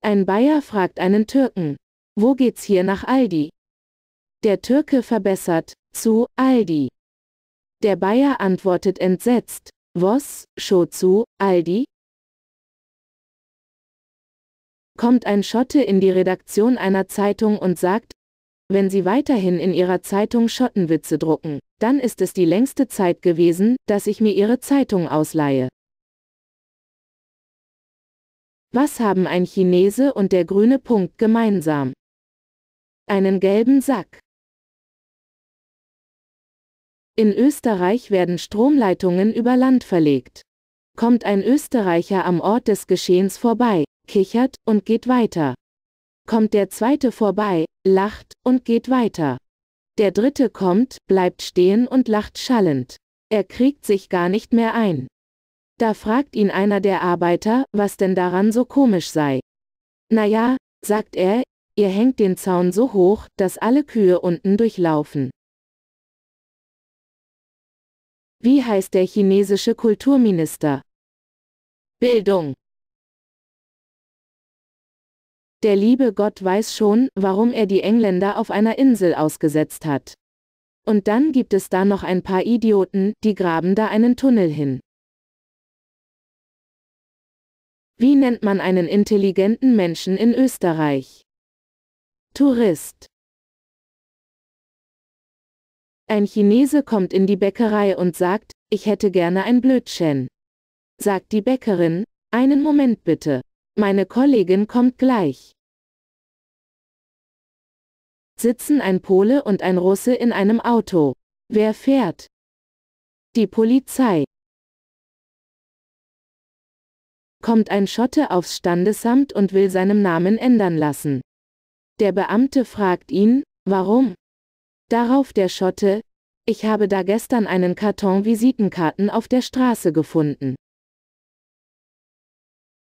Ein Bayer fragt einen Türken, wo geht's hier nach Aldi? Der Türke verbessert, zu Aldi. Der Bayer antwortet entsetzt, was, schon zu, Aldi? Kommt ein Schotte in die Redaktion einer Zeitung und sagt, wenn Sie weiterhin in Ihrer Zeitung Schottenwitze drucken, dann ist es die längste Zeit gewesen, dass ich mir Ihre Zeitung ausleihe. Was haben ein Chinese und der grüne Punkt gemeinsam? Einen gelben Sack. In Österreich werden Stromleitungen über Land verlegt. Kommt ein Österreicher am Ort des Geschehens vorbei, kichert und geht weiter. Kommt der zweite vorbei, lacht und geht weiter. Der dritte kommt, bleibt stehen und lacht schallend. Er kriegt sich gar nicht mehr ein. Da fragt ihn einer der Arbeiter, was denn daran so komisch sei. Naja, sagt er, ihr hängt den Zaun so hoch, dass alle Kühe unten durchlaufen. Wie heißt der chinesische Kulturminister? Bildung. Der liebe Gott weiß schon, warum er die Engländer auf einer Insel ausgesetzt hat. Und dann gibt es da noch ein paar Idioten, die graben da einen Tunnel hin. Wie nennt man einen intelligenten Menschen in Österreich? Tourist. Ein Chinese kommt in die Bäckerei und sagt, ich hätte gerne ein Blödchen. Sagt die Bäckerin, einen Moment bitte. Meine Kollegin kommt gleich. Sitzen ein Pole und ein Russe in einem Auto. Wer fährt? Die Polizei. kommt ein Schotte aufs Standesamt und will seinen Namen ändern lassen. Der Beamte fragt ihn, warum? Darauf der Schotte, ich habe da gestern einen Karton Visitenkarten auf der Straße gefunden.